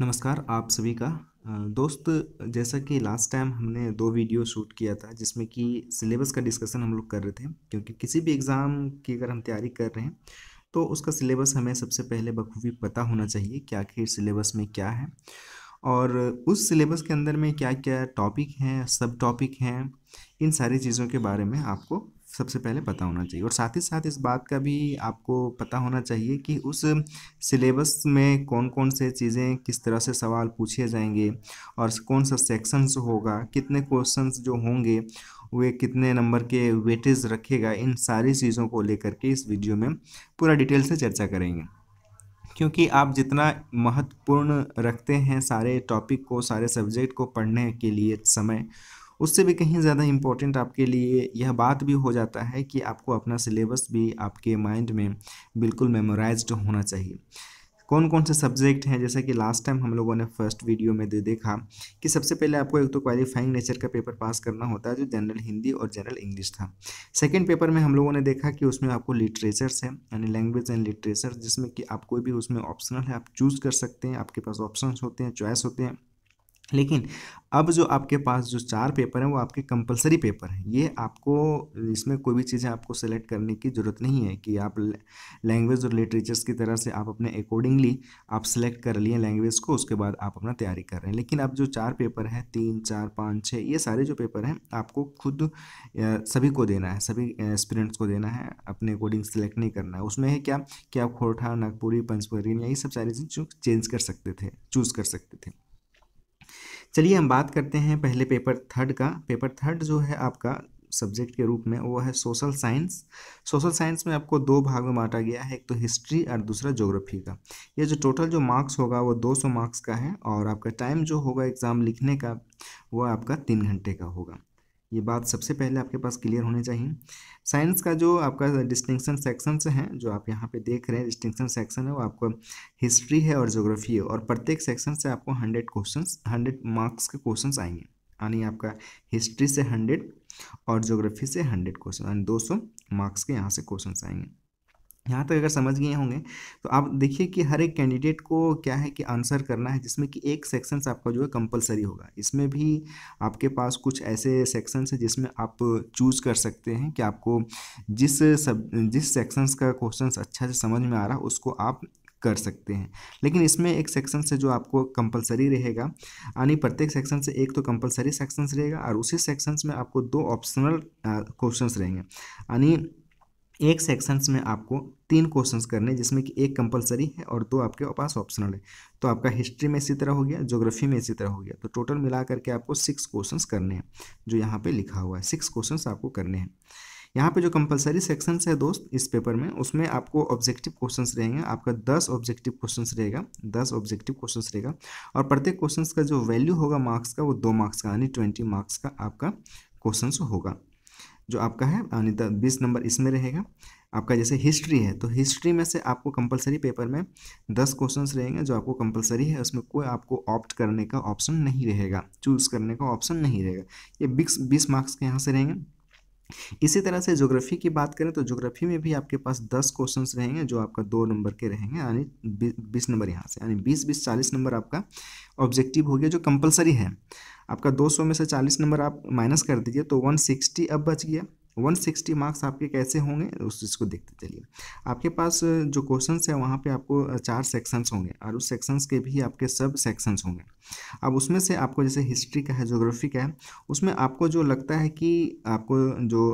नमस्कार आप सभी का दोस्त जैसा कि लास्ट टाइम हमने दो वीडियो शूट किया था जिसमें कि सिलेबस का डिस्कशन हम लोग कर रहे थे क्योंकि किसी भी एग्ज़ाम की अगर हम तैयारी कर रहे हैं तो उसका सिलेबस हमें सबसे पहले बखूबी पता होना चाहिए कि आखिर सिलेबस में क्या है और उस सिलेबस के अंदर में क्या क्या टॉपिक हैं सब टॉपिक हैं इन सारी चीज़ों के बारे में आपको सबसे पहले पता होना चाहिए और साथ ही साथ इस बात का भी आपको पता होना चाहिए कि उस सिलेबस में कौन कौन से चीज़ें किस तरह से सवाल पूछे जाएंगे और कौन सा सेक्शंस होगा कितने क्वेश्चंस जो होंगे वे कितने नंबर के वेटेज रखेगा इन सारी चीज़ों को लेकर के इस वीडियो में पूरा डिटेल से चर्चा करेंगे क्योंकि आप जितना महत्वपूर्ण रखते हैं सारे टॉपिक को सारे सब्जेक्ट को पढ़ने के लिए समय उससे भी कहीं ज़्यादा इम्पोर्टेंट आपके लिए यह बात भी हो जाता है कि आपको अपना सिलेबस भी आपके माइंड में बिल्कुल मेमोराइज होना चाहिए कौन कौन से सब्जेक्ट हैं जैसा कि लास्ट टाइम हम लोगों ने फर्स्ट वीडियो में दे देखा कि सबसे पहले आपको एक तो क्वालिफाइंग नेचर का पेपर पास करना होता है जो जनरल हिंदी और जनरल इंग्लिश था सेकंड पेपर में हम लोगों ने देखा कि उसमें आपको लिटरेचर्स है यानी लैंग्वेज एंड लिटरेचर जिसमें कि आप कोई भी उसमें ऑप्शनल है आप चूज़ कर सकते हैं आपके पास ऑप्शन होते हैं चॉइस होते हैं लेकिन अब जो आपके पास जो चार पेपर हैं वो आपके कंपलसरी पेपर हैं ये आपको इसमें कोई भी चीज़ें आपको सेलेक्ट करने की ज़रूरत नहीं है कि आप लैंग्वेज और लिटरेचर्स की तरह से आप अपने अकॉर्डिंगली आप सेलेक्ट कर लिए लैंग्वेज को उसके बाद आप अपना तैयारी कर रहे हैं लेकिन अब जो चार पेपर हैं तीन चार पाँच छः ये सारे जो पेपर हैं आपको खुद सभी को देना है सभी स्टूडेंट्स को देना है अपने अकॉर्डिंग सेलेक्ट नहीं करना है उसमें है क्या कि आप खोरठा नागपुरी पंचपुरी ये सब सारी चीज़ें चेंज कर सकते थे चूज़ कर सकते थे चलिए हम बात करते हैं पहले पेपर थर्ड का पेपर थर्ड जो है आपका सब्जेक्ट के रूप में वो है सोशल साइंस सोशल साइंस में आपको दो भाग में बांटा गया है एक तो हिस्ट्री और दूसरा ज्योग्राफी का ये जो टोटल जो मार्क्स होगा वो 200 मार्क्स का है और आपका टाइम जो होगा एग्ज़ाम लिखने का वो आपका तीन घंटे का होगा ये बात सबसे पहले आपके पास क्लियर होनी चाहिए साइंस का जो आपका डिस्टिंक्शन सेक्शन से है जो आप यहाँ पे देख रहे हैं डिस्टिंक्शन सेक्शन है वो आपको हिस्ट्री है और जोग्राफी है और प्रत्येक सेक्शन से आपको हंड्रेड क्वेश्चन हंड्रेड मार्क्स के क्वेश्चन आएंगे यानी आपका हिस्ट्री से हंड्रेड और जोग्राफी से हंड्रेड क्वेश्चन यानी दो मार्क्स के यहाँ से क्वेश्चन आएंगे यहाँ तक अगर समझ गए होंगे तो आप देखिए कि हर एक कैंडिडेट को क्या है कि आंसर करना है जिसमें कि एक सेक्शंस आपका जो है कंपलसरी होगा इसमें भी आपके पास कुछ ऐसे सेक्शंस है जिसमें आप चूज़ कर सकते हैं कि आपको जिस सब जिस सेक्शंस का क्वेश्चंस अच्छा से समझ में आ रहा है उसको आप कर सकते हैं लेकिन इसमें एक सेक्शन से जो आपको कंपलसरी रहेगा यानी प्रत्येक सेक्शन से एक तो कंपलसरी सेक्शंस रहेगा और उसी सेक्शंस में आपको दो ऑप्शनल क्वेश्चंस रहेंगे यानी एक सेक्शंस में आपको तीन क्वेश्चंस करने जिसमें कि एक कंपलसरी है और दो आपके पास ऑप्शनल है तो आपका हिस्ट्री में इसी तरह हो गया ज्योग्राफी में इसी तरह हो गया तो टोटल मिला करके आपको सिक्स क्वेश्चंस करने हैं जो यहाँ पे लिखा हुआ है सिक्स क्वेश्चंस आपको करने हैं यहाँ पे जो कंपलसरी सेक्शंस है दोस्त इस पेपर में उसमें आपको ऑब्जेक्टिव क्वेश्चंस रहेंगे आपका दस ऑब्जेक्टिव क्वेश्चंस रहेगा दस ऑब्जेक्टिव क्वेश्चंस रहेगा और प्रत्येक क्वेश्चंस का जो वैल्यू होगा मार्क्स का वो दो मार्क्स का यानी ट्वेंटी मार्क्स का आपका क्वेश्चंस होगा जो आपका है बीस नंबर इसमें रहेगा आपका जैसे हिस्ट्री है तो हिस्ट्री में से आपको कंपलसरी पेपर में दस क्वेश्चन रहेंगे जो आपको कंपलसरी है उसमें कोई आपको ऑप्ट करने का ऑप्शन नहीं रहेगा चूज़ करने का ऑप्शन नहीं रहेगा ये बिक्स बीस मार्क्स के यहाँ से रहेंगे इसी तरह से ज्योग्राफी की बात करें तो ज्योग्राफी में भी आपके पास दस क्वेश्चन रहेंगे जो आपका दो नंबर के रहेंगे यानी बीस नंबर यहाँ से यानी बीस बीस चालीस नंबर आपका ऑब्जेक्टिव हो गया जो कंपलसरी है आपका 200 में से 40 नंबर आप माइनस कर दीजिए तो 160 अब बच गया 160 मार्क्स आपके कैसे होंगे उस चीज़ को देखते चलिए आपके पास जो क्वेश्चंस है वहाँ पे आपको चार सेक्शंस होंगे और उस सेक्शंस के भी आपके सब सेक्शंस होंगे अब उसमें से आपको जैसे हिस्ट्री का है जोग्राफी का है उसमें आपको जो लगता है कि आपको जो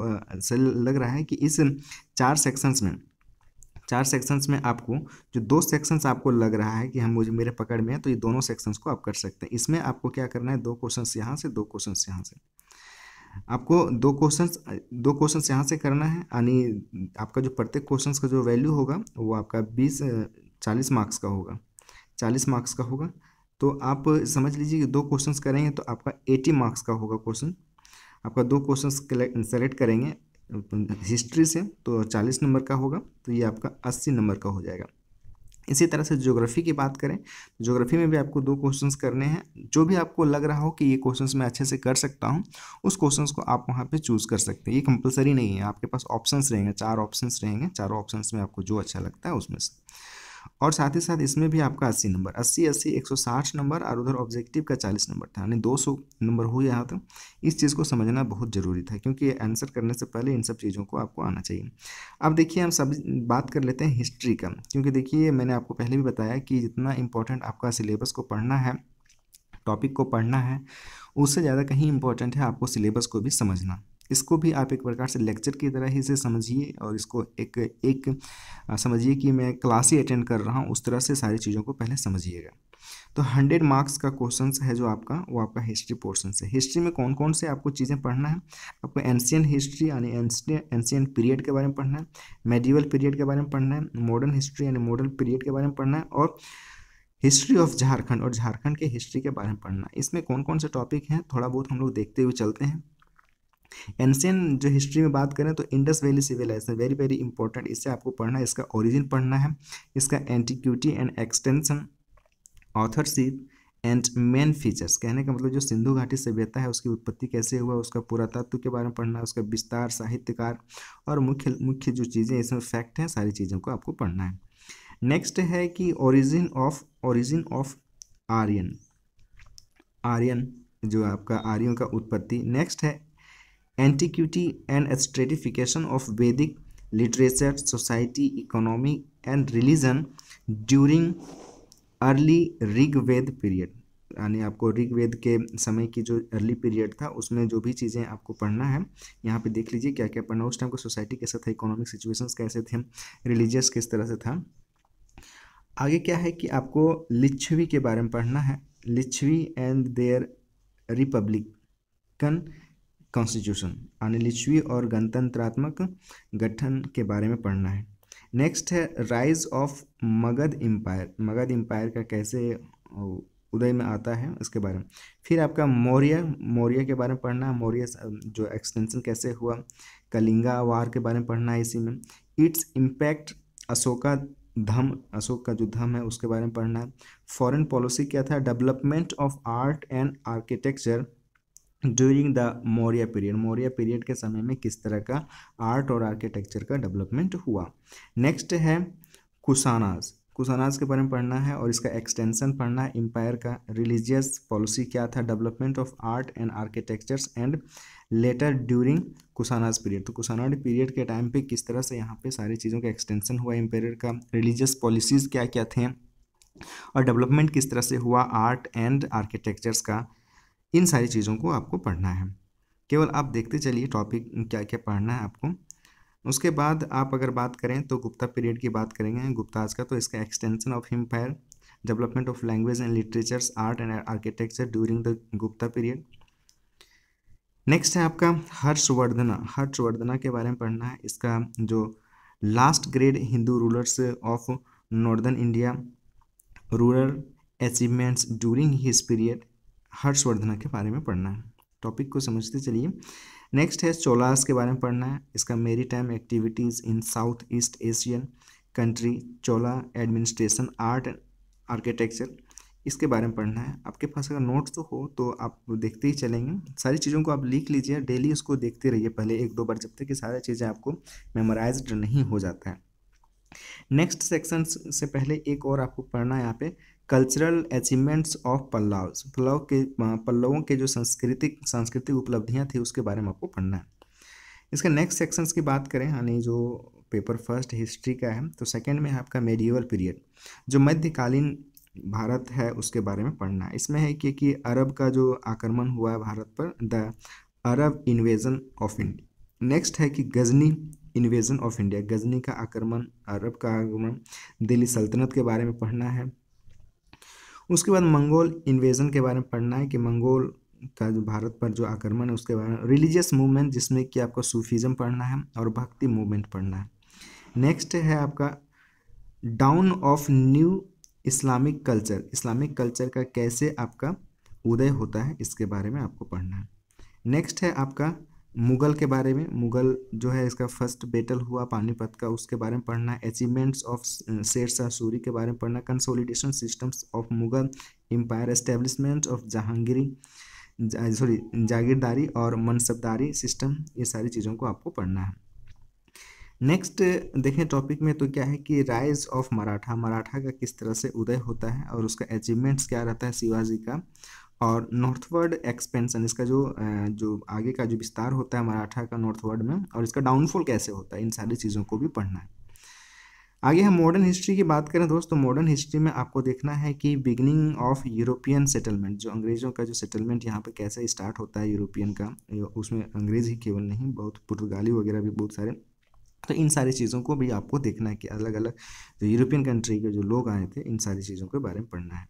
लग रहा है कि इस चार सेक्शंस में चार सेक्शंस में आपको जो दो सेक्शंस आपको लग रहा है कि हम मुझे मेरे पकड़ में है तो ये दोनों सेक्शंस को आप कर सकते हैं इसमें आपको क्या करना है दो क्वेश्चंस यहाँ से दो क्वेश्चंस यहाँ से आपको दो क्वेश्चंस दो क्वेश्चंस यहाँ से करना है यानी आपका जो प्रत्येक क्वेश्चंस का जो वैल्यू होगा वो आपका बीस चालीस मार्क्स का होगा चालीस मार्क्स का होगा तो आप समझ लीजिए कि दो क्वेश्चंस करेंगे तो आपका एटी मार्क्स का होगा क्वेश्चन आपका दो क्वेश्चन सेलेक्ट करेंगे हिस्ट्री से तो चालीस नंबर का होगा तो ये आपका अस्सी नंबर का हो जाएगा इसी तरह से ज्योग्राफी की बात करें ज्योग्राफी में भी आपको दो क्वेश्चंस करने हैं जो भी आपको लग रहा हो कि ये क्वेश्चंस मैं अच्छे से कर सकता हूँ उस क्वेश्चंस को आप वहाँ पे चूज़ कर सकते हैं ये कंपलसरी नहीं है आपके पास ऑप्शंस रहेंगे चार ऑप्शंस रहेंगे चारों ऑप्शंस में आपको जो अच्छा लगता है उसमें से और साथ ही साथ इसमें भी आपका अस्सी नंबर अस्सी अस्सी एक सौ साठ नंबर और उधर ऑब्जेक्टिव का चालीस नंबर था यानी दो सौ नंबर हो गया तो इस चीज़ को समझना बहुत ज़रूरी था क्योंकि आंसर करने से पहले इन सब चीज़ों को आपको आना चाहिए अब देखिए हम सब बात कर लेते हैं हिस्ट्री का क्योंकि देखिए मैंने आपको पहले भी बताया कि जितना इंपॉर्टेंट आपका सिलेबस को पढ़ना है टॉपिक को पढ़ना है उससे ज़्यादा कहीं इंपॉर्टेंट है आपको सिलेबस को भी समझना इसको भी आप एक प्रकार से लेक्चर की तरह ही से समझिए और इसको एक एक समझिए कि मैं क्लास ही अटेंड कर रहा हूँ उस तरह से सारी चीज़ों को पहले समझिएगा तो हंड्रेड मार्क्स का क्वेश्चन है जो आपका वो आपका हिस्ट्री पोर्सन से हिस्ट्री में कौन कौन से आपको चीज़ें पढ़ना है आपको एंशियन हिस्ट्री यानी एंशियन पीरियड के बारे में पढ़ना है मेडिवल पीरियड के बारे में पढ़ना है मॉडर्न हिस्ट्री यानी मॉडर्न पीरियड के बारे में पढ़ना है और हिस्ट्री ऑफ झारखंड और झारखंड के हिस्ट्री के बारे में पढ़ना इसमें कौन कौन से टॉपिक हैं थोड़ा बहुत हम लोग देखते हुए चलते हैं एनशियन जो हिस्ट्री में बात करें तो Indus valley civilisation very very important इससे आपको पढ़ना है इसका ओरिजिन पढ़ना है इसका antiquity and extension authorship and main features कहने का मतलब जो सिंधु घाटी सभ्यता है उसकी उत्पत्ति कैसे हुआ उसका पुरातत्व के बारे में पढ़ना है उसका विस्तार साहित्यकार और मुख्य मुख्य जो चीज़ें इसमें फैक्ट हैं सारी चीज़ों को आपको पढ़ना है नेक्स्ट है कि origin of origin of Aryan Aryan जो आपका आर्यों का उत्पत्ति नेक्स्ट है antiquity and stratification of Vedic literature, society, economy and religion during early rigved period period यानी आपको ऋग्वेद के समय की जो अर्ली पीरियड था उसमें जो भी चीज़ें आपको पढ़ना है यहाँ पे देख लीजिए क्या क्या पढ़ना उस टाइम को सोसाइटी कैसा था इकोनॉमिक सिचुएशंस कैसे थे रिलीजियस किस तरह से था आगे क्या है कि आपको लिच्छवी के बारे में पढ़ना है Lichchhavi and their republican constitution अनिलिचवी और गणतंत्रात्मक गठन के बारे में पढ़ना है नेक्स्ट है rise of Magadha empire Magadha empire का कैसे उदय में आता है उसके बारे में फिर आपका मौर्य मौर्य के बारे में पढ़ना है मौर्य जो एक्सटेंशन कैसे हुआ कलिंगा वार के बारे में पढ़ना है इसी में इट्स इम्पैक्ट अशोका धम अशोक का जो धम है उसके बारे में पढ़ना है फॉरेन पॉलिसी क्या था development of art and architecture during the Maurya period Maurya period के समय में किस तरह का आर्ट और आर्किटेक्चर का डेवलपमेंट हुआ नेक्स्ट है कुसानाज कुसानाज के बारे में पढ़ना है और इसका एक्सटेंशन पढ़ना है एम्पायर का रिलीजियस पॉलिसी क्या था development of art and architectures and letter during Kushanas period तो कुसानाड पीरियड के टाइम पे किस तरह से यहाँ पे सारी चीज़ों का एक्सटेंशन हुआ एम्पायर का रिलीजियस पॉलिसीज़ क्या क्या थे और डेवलपमेंट किस तरह से हुआ आर्ट एंड आर्किटेक्चर्स का इन सारी चीज़ों को आपको पढ़ना है केवल आप देखते चलिए टॉपिक क्या क्या पढ़ना है आपको उसके बाद आप अगर बात करें तो गुप्ता पीरियड की बात करेंगे गुप्ताज का तो इसका extension of empire development of language and literatures art and architecture during the Gupta period next है आपका हर्षवर्धना हर्षवर्धना के बारे में पढ़ना है इसका जो last great Hindu rulers of northern India rural achievements during his period Harshavardhan के बारे में पढ़ना है टॉपिक को समझते चलिए नेक्स्ट है चोलास के बारे में पढ़ना है इसका maritime activities in south east Asian country Chola administration art and architecture इसके बारे में पढ़ना है आपके पास अगर नोट्स तो हो तो आप देखते ही चलेंगे सारी चीज़ों को आप लिख लीजिए डेली उसको देखते रहिए पहले एक दो बार जब तक कि सारी चीज़ें आपको मेमोराइज नहीं हो जाता है नेक्स्ट सेक्शन से पहले एक और आपको पढ़ना है यहाँ पे cultural achievements of Pallava Pallava के पल्लवों के जो सांस्कृतिक सांस्कृतिक उपलब्धियाँ थी उसके बारे में आपको पढ़ना है इसके नेक्स्ट सेक्शंस की बात करें यानी जो पेपर फर्स्ट हिस्ट्री का है तो सेकंड में है आपका मेडिवल पीरियड जो मध्यकालीन भारत है उसके बारे में पढ़ना है इसमें है कि, कि अरब का जो आक्रमण हुआ है भारत पर the Arab invasion of India next है कि Ghazni invasion of India Ghazni का आक्रमण अरब का आक्रमण दिल्ली सल्तनत के बारे में पढ़ना है उसके बाद मंगोल इन्वेजन के बारे में पढ़ना है कि मंगोल का जो भारत पर जो आक्रमण है उसके बारे में रिलीजियस मूवमेंट जिसमें कि आपका सूफिज़म पढ़ना है और भक्ति मूवमेंट पढ़ना है नेक्स्ट है आपका dawn of new Islamic culture Islamic culture का कैसे आपका उदय होता है इसके बारे में आपको पढ़ना है नेक्स्ट है आपका मुगल के बारे में मुगल जो है इसका फर्स्ट बैटल हुआ पानीपत का उसके बारे में पढ़ना अचीवमेंट्स ऑफ शेर शाह सूरी के बारे में पढ़ना consolidation systems of Mughal empire establishment of Jahangiri sorry जा, जागीरदारी और मनसबदारी सिस्टम ये सारी चीज़ों को आपको पढ़ना है नेक्स्ट देखें टॉपिक में तो क्या है कि राइज ऑफ मराठा मराठा का किस तरह से उदय होता है और उसका अचीवमेंट्स क्या रहता है शिवाजी का और नॉर्थवर्ड एक्सपेंसन इसका जो जो आगे का जो विस्तार होता है मराठा का नॉर्थवर्ड में और इसका डाउनफॉल कैसे होता है इन सारी चीज़ों को भी पढ़ना है आगे हम मॉडर्न हिस्ट्री की बात करें दोस्तों मॉडर्न हिस्ट्री में आपको देखना है कि बिगनिंग ऑफ यूरोपियन सेटलमेंट जो अंग्रेज़ों का जो सेटलमेंट यहाँ पर कैसे स्टार्ट होता है यूरोपियन का उसमें अंग्रेज़ ही केवल नहीं बहुत पुर्तगाली वगैरह भी बहुत सारे तो इन सारी चीज़ों को भी आपको देखना है कि अलग अलग जो यूरोपियन कंट्री के जो लोग आए थे इन सारी चीज़ों के बारे में पढ़ना है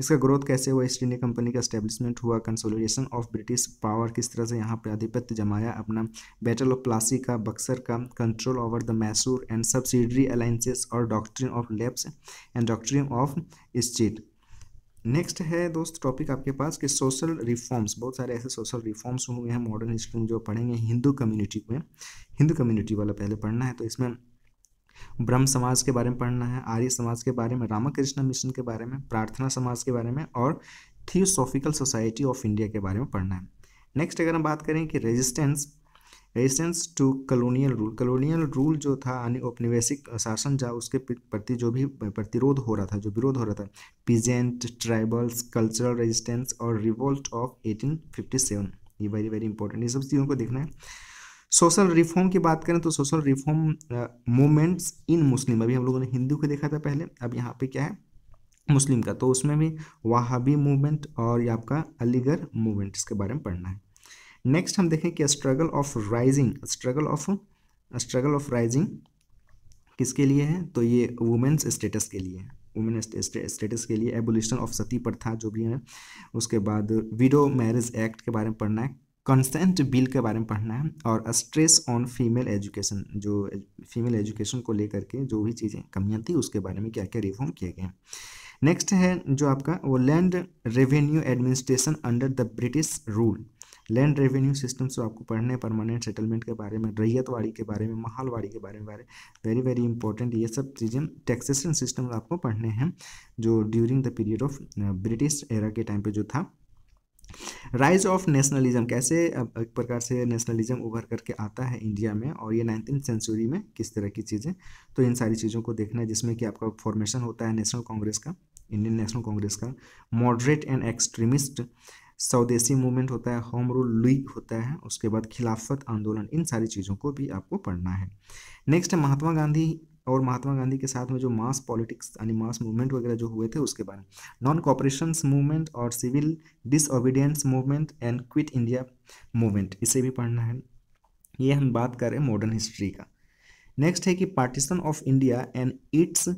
इसका ग्रोथ कैसे हुआ ईस्ट इंडिया कंपनी का स्टैब्लिशमेंट हुआ कंसोलिडेशन ऑफ ब्रिटिश पावर किस तरह से यहाँ पर आधिपत्य जमाया अपना बैटल ऑफ प्लासी का बक्सर का control over the Mysore and subsidiary alliances और doctrine of lapse and doctrine of state next है दोस्त टॉपिक आपके पास कि सोशल रिफॉर्म्स बहुत सारे ऐसे सोशल रिफॉर्म्स हुए हैं मॉडर्न हिस्ट्री में जो पढ़ेंगे हिंदू कम्युनिटी में हिंदू कम्युनिटी वाला पहले पढ़ना है तो इसमें ब्रह्म समाज के बारे में पढ़ना है आर्य समाज के बारे में रामाकृष्ण मिशन के बारे में प्रार्थना समाज के बारे में और थियोसॉफिकल सोसाइटी ऑफ इंडिया के बारे में पढ़ना है नेक्स्ट अगर हम बात करें कि resistance resistance to colonial rule colonial rule जो था यानी औपनिवेशिक शासन जहाँ उसके प्रति जो भी प्रतिरोध हो रहा था जो विरोध हो रहा था पीजेंट ट्राइबल्स कल्चरल रेजिस्टेंस और रिवोल्ट ऑफ 1857 ये वेरी वेरी इंपॉर्टेंट ये सब चीज़ों को देखना है सोशल रिफॉर्म की बात करें तो social reform movements in Muslim अभी हम लोगों ने हिंदू को देखा था पहले अब यहाँ पर क्या है मुस्लिम का तो उसमें भी वहाबी मूवमेंट और ये आपका अलीगढ़ मूवमेंट इसके बारे में पढ़ना है नेक्स्ट हम देखें कि struggle of rising struggle of struggle of rising किसके लिए है तो ये वुमेन्स स्टेटस के लिए है वुमेन स्टेटस के लिए एबोलिशन ऑफ सती प्रथा जो भी है उसके बाद विडो मैरिज एक्ट के बारे में पढ़ना है कंसेंट बिल के बारे में पढ़ना है और स्ट्रेस ऑन फीमेल एजुकेशन जो फीमेल एजुकेशन को लेकर के जो भी चीज़ें कमियाँ थी उसके बारे में क्या क्या रिफॉर्म किए गए हैं नेक्स्ट है जो आपका वो land revenue administration under the British rule land revenue system से आपको पढ़ने हैं परमानेंट सेटलमेंट के बारे में रैयतवाड़ी के बारे में महालवाड़ी के बारे में बारे वेरी वेरी इंपॉर्टेंट ये सब चीज़ें टैक्सेशन सिस्टम आपको पढ़ने हैं जो during the period of British era के टाइम पर जो था राइज ऑफ नेशनलिज्म कैसे एक प्रकार से नेशनलिज्म उभर करके आता है इंडिया में और ये नाइनटीन सेंचुरी में किस तरह की चीज़ें तो इन सारी चीज़ों को देखना है जिसमें कि आपका फॉर्मेशन होता है नेशनल कांग्रेस का इंडियन नेशनल कांग्रेस का moderate and extremist swadeshi movement होता है होम रूल लीग होता है उसके बाद खिलाफत आंदोलन इन सारी चीज़ों को भी आपको पढ़ना है नेक्स्ट है महात्मा गांधी और महात्मा गांधी के साथ में जो मास पॉलिटिक्स यानी मास मूवमेंट वगैरह जो हुए थे उसके बारे में नॉन कॉपरेशन मूवमेंट और civil disobedience movement and quit India movement इसे भी पढ़ना है ये हम बात करें मॉडर्न हिस्ट्री का नेक्स्ट है कि partition of India and its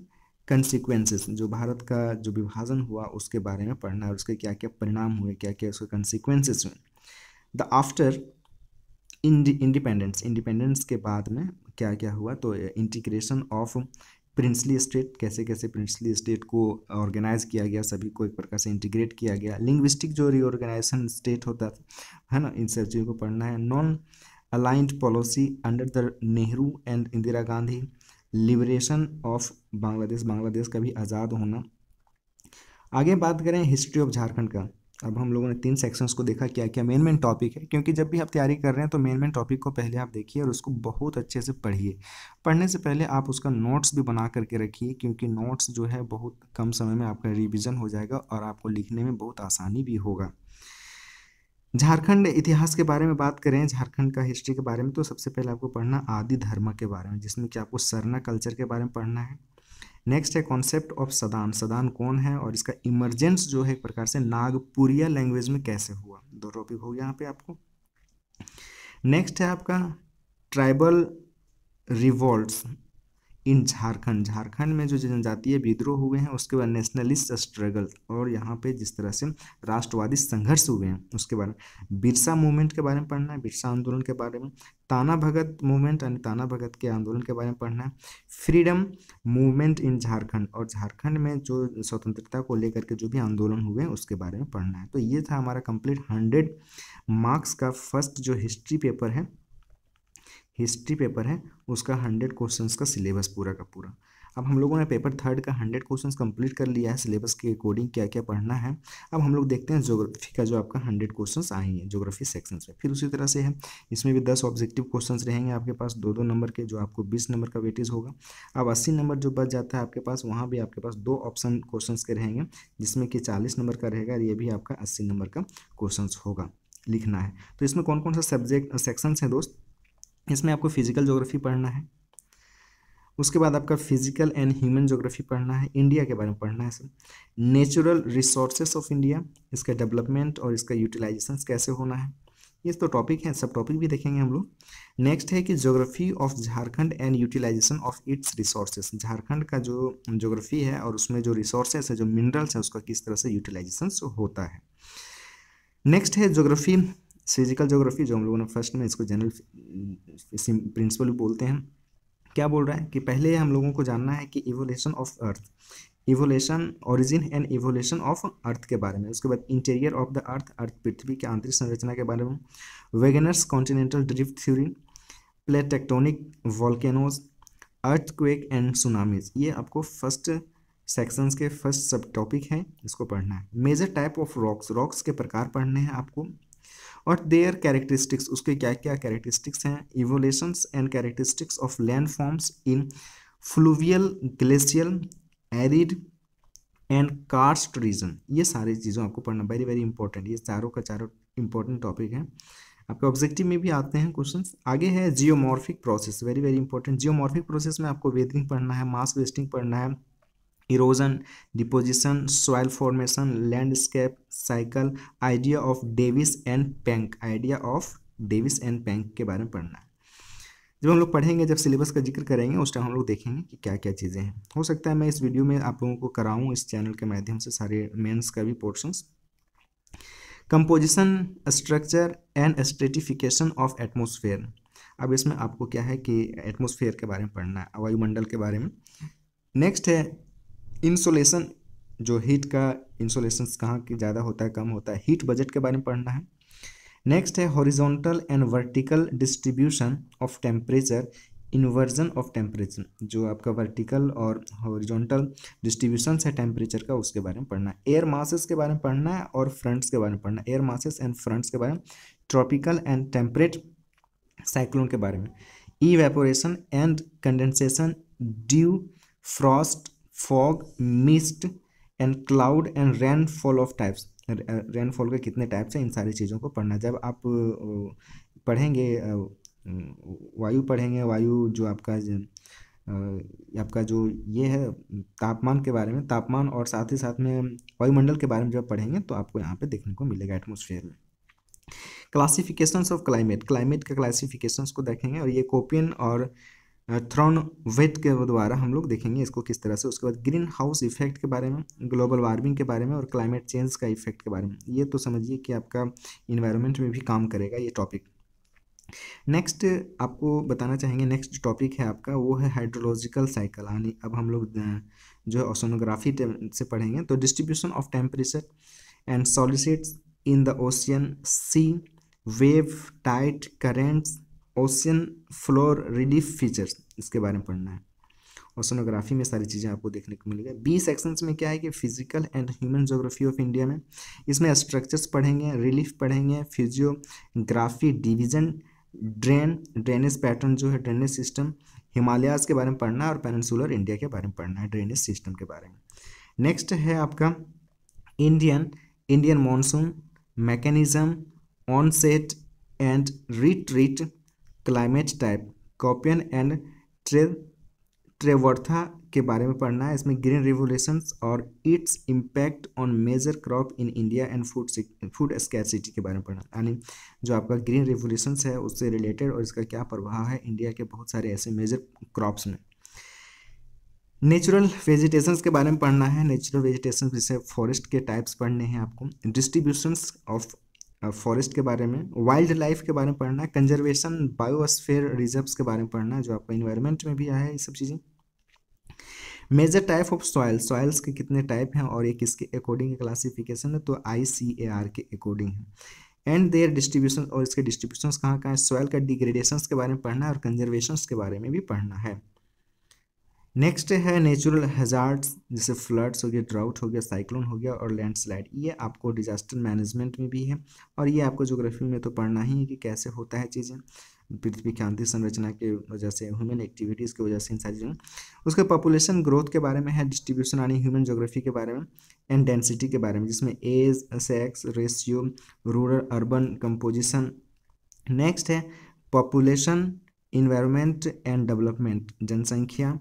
consequences जो भारत का जो विभाजन हुआ उसके बारे में पढ़ना है उसके क्या क्या परिणाम हुए क्या क्या उसके कंसिक्वेंसेस हुए द आफ्टर इंडिपेंडेंस इंडिपेंडेंस के बाद में क्या क्या हुआ तो इंटीग्रेशन ऑफ प्रिंसली स्टेट कैसे कैसे प्रिंसली स्टेट को ऑर्गेनाइज किया गया सभी को एक प्रकार से इंटीग्रेट किया गया लिंग्विस्टिक जो रीऑर्गेनाइजेशन स्टेट होता था है ना इन सब चीज़ों को पढ़ना है non aligned policy under the Nehru and Indira Gandhi liberation of Bangladesh Bangladesh का भी आज़ाद होना आगे बात करें हिस्ट्री ऑफ झारखंड का अब हम लोगों ने तीन सेक्शंस को देखा क्या क्या मेन मेन टॉपिक है क्योंकि जब भी आप तैयारी कर रहे हैं तो मेन मेन टॉपिक को पहले आप देखिए और उसको बहुत अच्छे से पढ़िए पढ़ने से पहले आप उसका नोट्स भी बना करके रखिए क्योंकि नोट्स जो है बहुत कम समय में आपका रिविज़न हो जाएगा और आपको लिखने में बहुत आसानी भी होगा झारखंड इतिहास के बारे में बात करें झारखंड का हिस्ट्री के बारे में तो सबसे पहले आपको पढ़ना आदि धर्म के बारे में जिसमें कि आपको सरना कल्चर के बारे में पढ़ना है नेक्स्ट है कॉन्सेप्ट ऑफ सदान सदान कौन है और इसका इमरजेंस जो है एक प्रकार से नागपुरिया लैंग्वेज में कैसे हुआ दो टॉपिक हो गया यहाँ पे आपको नेक्स्ट है आपका tribal revolt in Jharkhand Jharkhand में जो जनजातीय विद्रोह हुए हैं उसके बाद नेशनलिस्ट स्ट्रगल और यहाँ पे जिस तरह से राष्ट्रवादी संघर्ष हुए हैं उसके बारे में बिरसा मूवमेंट के बारे में पढ़ना है बिरसा आंदोलन के बारे में ताना भगत मूवमेंट यानी ताना भगत के आंदोलन के बारे में पढ़ना है फ्रीडम मूवमेंट इन झारखंड और झारखंड में जो स्वतंत्रता को लेकर के जो भी आंदोलन हुए हैं उसके बारे में पढ़ना है तो ये था हमारा कंप्लीट हंड्रेड मार्क्स का फर्स्ट जो हिस्ट्री पेपर है हिस्ट्री पेपर है उसका हंड्रेड क्वेश्चंस का सिलेबस पूरा का पूरा अब हम लोगों ने पेपर थर्ड का हंड्रेड क्वेश्चंस कंप्लीट कर लिया है सिलेबस के अकॉर्डिंग क्या क्या पढ़ना है अब हम लोग देखते हैं जोग्राफी का जो आपका हंड्रेड क्वेश्चंस आएंगे जोग्राफी सेक्शन में फिर उसी तरह से है इसमें भी दस ऑब्जेक्टिव क्वेश्चंस रहेंगे आपके पास दो दो नंबर के जो आपको बीस नंबर का वेटेज होगा अब अस्सी नंबर जो बच जाता है आपके पास वहाँ भी आपके पास दो ऑप्शन क्वेश्चन के रहेंगे जिसमें कि चालीस नंबर का रहेगा ये भी आपका अस्सी नंबर का क्वेश्चन होगा लिखना है तो इसमें कौन कौन सा सब्जेक्ट सेक्शंस हैं दोस्त इसमें आपको फिजिकल जोग्राफी पढ़ना है उसके बाद आपका फिजिकल एंड ह्यूमन जोग्राफी पढ़ना है इंडिया के बारे में पढ़ना है sir natural resources of India इसका डेवलपमेंट और इसका यूटिलाइजेशन कैसे होना है ये तो टॉपिक है सब टॉपिक भी देखेंगे हम लोग नेक्स्ट है कि geography of Jharkhand and utilisation of its resources Jharkhand का जो ज्योग्राफी है और उसमें जो रिसोर्सेस है जो मिनरल्स है उसका किस तरह से यूटिलाइजेशन होता है नेक्स्ट है ज्योग्राफी फिजिकल जोग्राफी जो हम लोगों ने फर्स्ट में इसको जनरल प्रिंसिपल बोलते हैं क्या बोल रहा है कि पहले हम लोगों को जानना है कि evolution of earth evolution origin and evolution of earth के बारे में उसके बाद interior of the earth earth पृथ्वी के आंतरिक संरचना के बारे में Wegener's continental drift theory plate tectonic volcanoes volcanoes earthquake and tsunamis ये आपको फर्स्ट सेक्शंस के फर्स्ट सब टॉपिक हैं इसको पढ़ना है major type of rocks rocks के प्रकार पढ़ने हैं आपको वट देयर कैरेक्टरिस्टिक्स उसके क्या क्या कैरेक्टरिस्टिक्स हैं evolutions and characteristics of land forms in fluvial glacial arid and karst region ये सारी चीज़ों आपको पढ़ना वेरी वेरी इंपॉर्टेंट ये चारों का चारों इंपॉर्टेंट टॉपिक है आपके ऑब्जेक्टिव में भी आते हैं क्वेश्चन आगे है geomorphic process very very important geomorphic process में आपको वेदरिंग पढ़ना है मास वेस्टिंग पढ़ना है erosion deposition soil formation landscape cycle idea of davis and पैंक idea of davis and पैंक के बारे में पढ़ना है जब हम लोग पढ़ेंगे जब सिलेबस का जिक्र करेंगे उस टाइम हम लोग देखेंगे कि क्या क्या चीज़ें हैं हो सकता है मैं इस वीडियो में आप लोगों को कराऊँ इस चैनल के माध्यम से सारे मेंस का भी portions composition structure and stratification of atmosphere अब इसमें आपको क्या है कि एटमोसफेयर के बारे में पढ़ना है वायुमंडल के बारे में नेक्स्ट है इंसोलेशन जो हीट का इंसोलेशन कहाँ ज़्यादा होता है कम होता है हीट बजट के बारे में पढ़ना है नेक्स्ट है horizontal and vertical distribution of temperature inversion of temperature जो आपका वर्टिकल और हॉरिजॉन्टल डिस्ट्रीब्यूशन है टेम्परेचर का उसके बारे में पढ़ना है एयर मासेस के बारे में पढ़ना है और फ्रंट्स के बारे में पढ़ना है एयर मासेस एंड फ्रंट्स के बारे में ट्रॉपिकल एंड टेम्परेट साइक्लोन के बारे में evaporation and condensation dew frost fog mist and cloud and rainfall of types rainfall के कितने टाइप्स हैं इन सारी चीज़ों को पढ़ना जब आप पढ़ेंगे वायु पढ़ेंगे वायु जो आपका आपका जो ये है तापमान के बारे में तापमान और साथ ही साथ में वायुमंडल के बारे में जब पढ़ेंगे तो आपको यहाँ पे देखने को मिलेगा एटमोसफेयर में क्लासिफिकेशंस ऑफ क्लाइमेट क्लाइमेट के क्लासिफिकेशंस को देखेंगे और ये कोपियन और थ्रोन वेद के द्वारा हम लोग देखेंगे इसको किस तरह से उसके बाद ग्रीन हाउस इफेक्ट के बारे में ग्लोबल वार्मिंग के बारे में और क्लाइमेट चेंज का इफेक्ट के बारे में ये तो समझिए कि आपका इन्वायरमेंट में भी काम करेगा ये टॉपिक नेक्स्ट आपको बताना चाहेंगे नेक्स्ट टॉपिक है आपका वो है हाइड्रोलॉजिकल साइकिल यानी अब हम लोग जो है ओसोनोग्राफी से पढ़ेंगे तो distribution of temperature and salinities in the ocean sea wave tide currents ocean floor relief features इसके बारे में पढ़ना है ओसनोग्राफी में सारी चीज़ें आपको देखने को मिलेगा बी सेक्शंस में क्या है कि physical and human geography of India में इसमें स्ट्रक्चर्स पढ़ेंगे रिलीफ पढ़ेंगे physiography division drain drainage pattern जो है ड्रेनेज सिस्टम हिमालयाज के बारे में पढ़ना है और पेनसुलर इंडिया के बारे में पढ़ना है ड्रेनेज सिस्टम के बारे में नेक्स्ट है आपका Indian Indian monsoon mechanism onset and retreat climate type Koppen and ट्रे ट्रेवर्था के बारे में पढ़ना है इसमें ग्रीन रिवोल्यूशन और its impact on major crop in India and food food scarcity के बारे में पढ़ना यानी जो आपका ग्रीन रिवोल्यूशन है उससे रिलेटेड और इसका क्या प्रभाव है इंडिया के बहुत सारे ऐसे मेजर क्रॉप्स में नेचुरल वेजिटेशन के बारे में पढ़ना है नेचुरल वेजिटेशन जैसे फॉरेस्ट के टाइप्स पढ़ने हैं आपको डिस्ट्रीब्यूशन ऑफ फॉरेस्ट के बारे में वाइल्ड लाइफ के बारे में पढ़ना है कंजर्वेशन बायोस्फेयर रिजर्व्स के बारे में पढ़ना है जो आपका इन्वायरमेंट में भी आया है ये सब चीज़ें major type of soil soils के कितने टाइप हैं और ये किसके अकॉर्डिंग क्लासिफिकेशन है तो आई सी ए आर के अकॉर्डिंग है एंड देयर डिस्ट्रीब्यूशन और इसके डिस्ट्रीब्यूशन कहाँ कहाँ है सॉयल का डिग्रेडेशन के बारे में पढ़ना है और कंजर्वेशन के बारे में भी पढ़ना है नेक्स्ट है नेचुरल हजार्ड्स जैसे फ्लड्स हो गया ड्राउट हो गया साइक्लोन हो गया और लैंडस्लाइड ये आपको डिजास्टर मैनेजमेंट में भी है और ये आपको जोग्राफी में तो पढ़ना ही है कि कैसे होता है चीज़ें पृथ्वी की आंतरिक संरचना के वजह से ह्यूमन एक्टिविटीज़ की वजह से इन सारी चीज़ें उसके पॉपुलेशन ग्रोथ के बारे में है डिस्ट्रीब्यूशन यानी ह्यूमन जोग्राफी के बारे में एंड डेंसिटी के बारे में जिसमें age sex ratio rural urban composition next है पॉपुलेशन इन्वायरमेंट एंड डेवलपमेंट जनसंख्या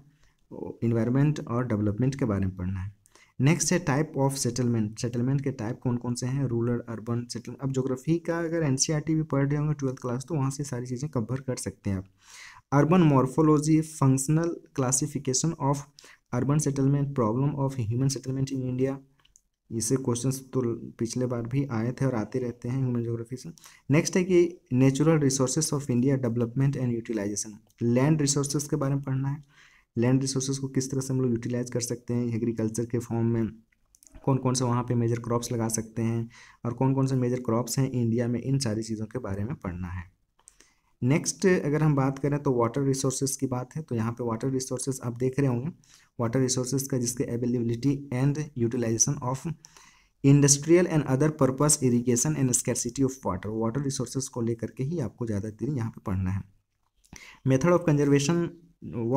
इन्वायरमेंट और डेवलपमेंट के बारे में पढ़ना है नेक्स्ट है टाइप ऑफ सेटलमेंट सेटलमेंट के टाइप कौन कौन से हैं रूरल अर्बन सेटलमेंट अब जोग्राफी का अगर एन e भी पढ़ रहे होंगे ट्वेल्थ क्लास तो वहाँ से सारी चीज़ें कवर कर सकते हैं आप urban morphology functional classification of urban settlement problem of human settlement in India इससे क्वेश्चंस तो पिछले बार भी आए थे और आते रहते हैं ह्यूमन जोग्राफी से नेक्स्ट है कि natural resources of India development and utilisation land resources के बारे में पढ़ना है लैंड रिसोर्सेज को किस तरह से हम लोग यूटिलाइज कर सकते हैं एग्रीकल्चर के फॉर्म में कौन कौन से वहाँ पे मेजर क्रॉप्स लगा सकते हैं और कौन कौन से मेजर क्रॉप्स हैं इंडिया में इन सारी चीज़ों के बारे में पढ़ना है नेक्स्ट अगर हम बात करें तो वाटर रिसोर्सेज की बात है तो यहाँ पे वाटर रिसोर्सेज आप देख रहे होंगे वाटर रिसोर्सेज का जिसके availability and utilisation of industrial and other purpose irrigation and scarcity of water water resources को लेकर के ही आपको ज़्यादातर यहाँ पे पढ़ना है method of conservation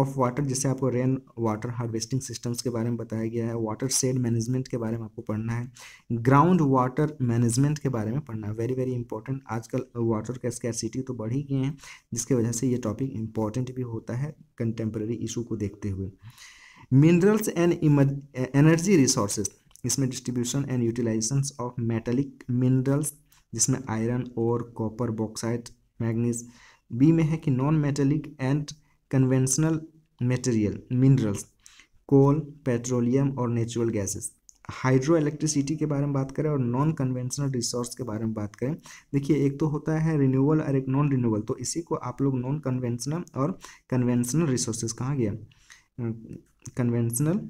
of water जिससे आपको रेन वाटर हार्वेस्टिंग सिस्टम्स के बारे में बताया गया है वाटर सेड मैनेजमेंट के बारे में आपको पढ़ना है ग्राउंड वाटर मैनेजमेंट के बारे में पढ़ना है वेरी वेरी इंपॉर्टेंट आजकल वाटर का स्कैरसिटी तो बढ़ ही गए हैं जिसकी वजह से ये टॉपिक इंपॉर्टेंट भी होता है कंटेम्प्रेरी इशू को देखते हुए मिनरल्स एंड एनर्जी रिसोर्सेज इसमें distribution and utilisation of metallic minerals जिसमें आयरन और कॉपर बॉक्साइड मैगनीज बी में है कि non metallic and conventional material minerals coal petroleum और नेचुरल गैसेस हाइड्रो इलेक्ट्रिसिटी के बारे में बात करें और नॉन कन्वेंशनल रिसोर्स के बारे में बात करें देखिए एक तो होता है रिन्यूएबल और एक नॉन रिन्यूएबल तो इसी को आप लोग नॉन कन्वेंशनल और कन्वेंशनल रिसोर्सेज कहा गया कन्वेंशनल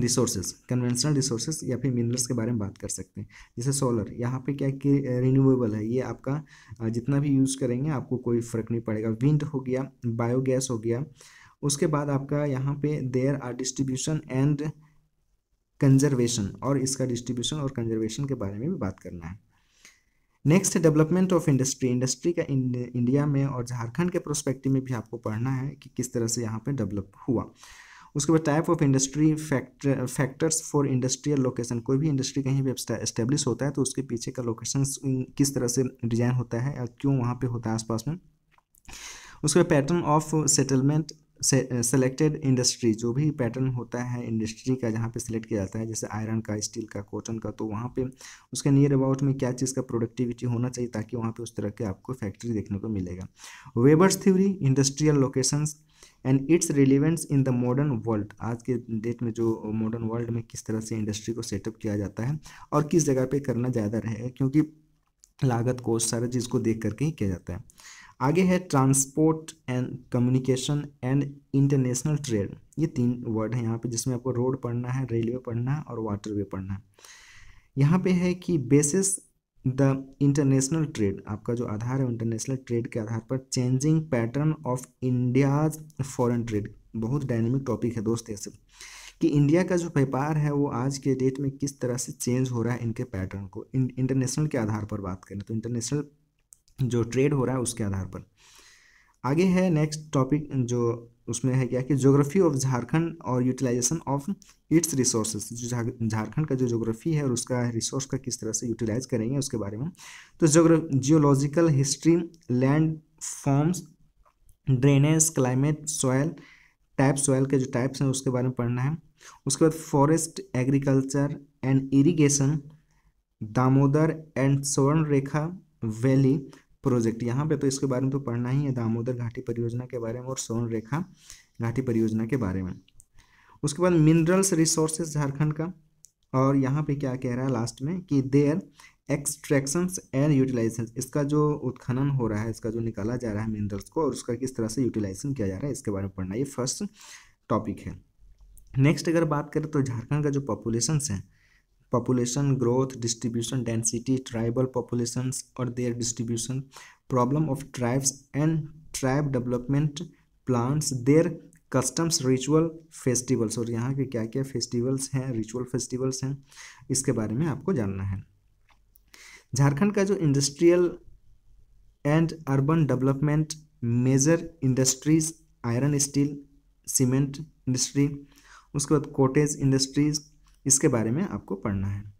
रिसोर्सेज कन्वेंशनल रिसोर्सेज या फिर मिनरल्स के बारे में बात कर सकते हैं जैसे सोलर यहाँ पे क्या कि रिन्यूएबल है ये आपका जितना भी यूज़ करेंगे आपको कोई फ़र्क नहीं पड़ेगा विंड हो गया बायोगैस हो गया उसके बाद आपका यहाँ पे there are distribution and conservation और इसका डिस्ट्रीब्यूशन और कंजर्वेशन के बारे में भी बात करना है next development of industry industry का इंडिया में और झारखंड के प्रोस्पेक्टिव में भी आपको पढ़ना है कि किस तरह से यहाँ पे डेवलप हुआ उसके बाद type of industry factor factors for industrial location कोई भी इंडस्ट्री कहीं भी एस्टेब्लिश होता है तो उसके पीछे का लोकेशन किस तरह से डिजाइन होता है क्यों वहाँ पर होता है आसपास में उसके बाद पैटर्न ऑफ सेटलमेंट से सेलेक्टेड इंडस्ट्री जो भी पैटर्न होता है इंडस्ट्री का जहाँ पे सिलेक्ट किया जाता है जैसे आयरन का स्टील का कॉटन का तो वहाँ पे उसके नियर अबाउट में क्या चीज़ का प्रोडक्टिविटी होना चाहिए ताकि वहाँ पे उस तरह के आपको फैक्ट्री देखने को मिलेगा Weber's theory industrial locations and its relevance in the modern world आज के डेट में जो मॉडर्न वर्ल्ड में किस तरह से इंडस्ट्री को सेटअप किया जाता है और किस जगह पर करना ज़्यादा रहेगा क्योंकि लागत कोस्ट सारा चीज़ को देख करके ही किया जाता है आगे है transport and communication and international trade ये तीन वर्ड हैं यहाँ पे जिसमें आपको रोड पढ़ना है रेलवे पढ़ना है और वाटरवे पढ़ना है यहाँ पे है कि बेसिस द इंटरनेशनल ट्रेड आपका जो आधार है इंटरनेशनल ट्रेड के आधार पर changing pattern of India's foreign trade बहुत डायनेमिक टॉपिक है दोस्त ये सब कि इंडिया का जो व्यापार है वो आज के डेट में किस तरह से चेंज हो रहा है इनके पैटर्न को इंटरनेशनल के आधार पर बात करें तो इंटरनेशनल जो ट्रेड हो रहा है उसके आधार पर आगे है नेक्स्ट टॉपिक जो उसमें है क्या कि जोग्राफी ऑफ झारखंड और यूटिलाइजेशन ऑफ इट्स रिसोर्सेज जो झारखंड का जो जोग्राफी है और उसका रिसोर्स का किस तरह से यूटिलाइज करेंगे उसके बारे में तो geological history land forms drainage climate soil type soil के जो टाइप्स हैं उसके बारे में पढ़ना है उसके बाद forest agriculture and irrigation Damodar and Swarnarekha valley project यहाँ पे तो इसके बारे में तो पढ़ना ही है दामोदर घाटी परियोजना के बारे में और सोन रेखा घाटी परियोजना के बारे में उसके बाद मिनरल्स रिसोर्सेज झारखंड का और यहाँ पे क्या कह रहा है लास्ट में कि देयर एक्सट्रैक्शन एंड यूटिलाइजेशन इसका जो उत्खनन हो रहा है इसका जो निकाला जा रहा है मिनरल्स को और उसका किस तरह से यूटिलाइजेशन किया जा रहा है इसके बारे में पढ़ना ये फर्स्ट टॉपिक है नेक्स्ट अगर बात करें तो झारखंड का जो पॉपुलेशन है population growth distribution density tribal population और their distribution problem of tribes and tribe development plans their customs ritual festivals और यहाँ के क्या क्या फेस्टिवल्स हैं रिचुअल फेस्टिवल्स हैं इसके बारे में आपको जानना है झारखंड का जो industrial and urban development major industries iron steel cement industry उसके बाद कोटेज इंडस्ट्रीज इसके बारे में आपको पढ़ना है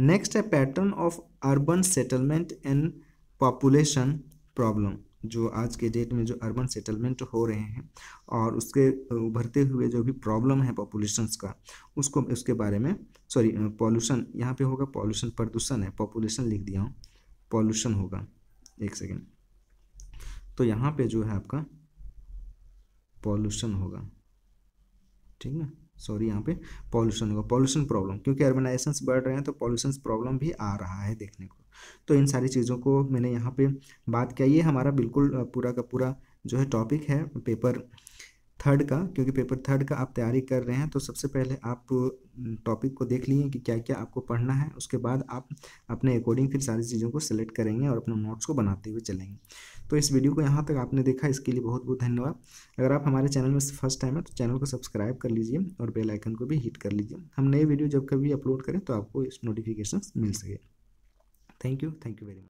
नेक्स्ट है pattern of urban settlement and population problem जो आज के डेट में जो अर्बन सेटलमेंट हो रहे हैं और उसके उभरते हुए जो भी प्रॉब्लम है पॉपुलेशंस का उसको उसके बारे में सॉरी पॉल्यूशन यहाँ पे होगा पॉल्यूशन प्रदूषण है पॉपुलेशन लिख दिया हूँ पॉल्यूशन होगा एक सेकेंड तो यहाँ पे जो है आपका पॉल्यूशन होगा ठीक है सॉरी यहाँ पे पॉल्यूशन होगा पॉल्यूशन प्रॉब्लम क्योंकि अर्बनाइजेशन बढ़ रहे हैं तो पॉल्यूशन प्रॉब्लम भी आ रहा है देखने को तो इन सारी चीज़ों को मैंने यहाँ पे बात किया ये हमारा बिल्कुल पूरा का पूरा जो है टॉपिक है पेपर थर्ड का क्योंकि पेपर थर्ड का आप तैयारी कर रहे हैं तो सबसे पहले आप टॉपिक को देख लिए कि क्या क्या आपको पढ़ना है उसके बाद आप अपने अकॉर्डिंग फिर सारी चीज़ों को सिलेक्ट करेंगे और अपने नोट्स को बनाते हुए चलेंगे तो इस वीडियो को यहाँ तक आपने देखा इसके लिए बहुत बहुत धन्यवाद अगर आप हमारे चैनल में फर्स्ट टाइम है तो चैनल को सब्सक्राइब कर लीजिए और बेल आइकन को भी हिट कर लीजिए हम नए वीडियो जब कभी अपलोड करें तो आपको नोटिफिकेशन मिल सके thank you thank you very much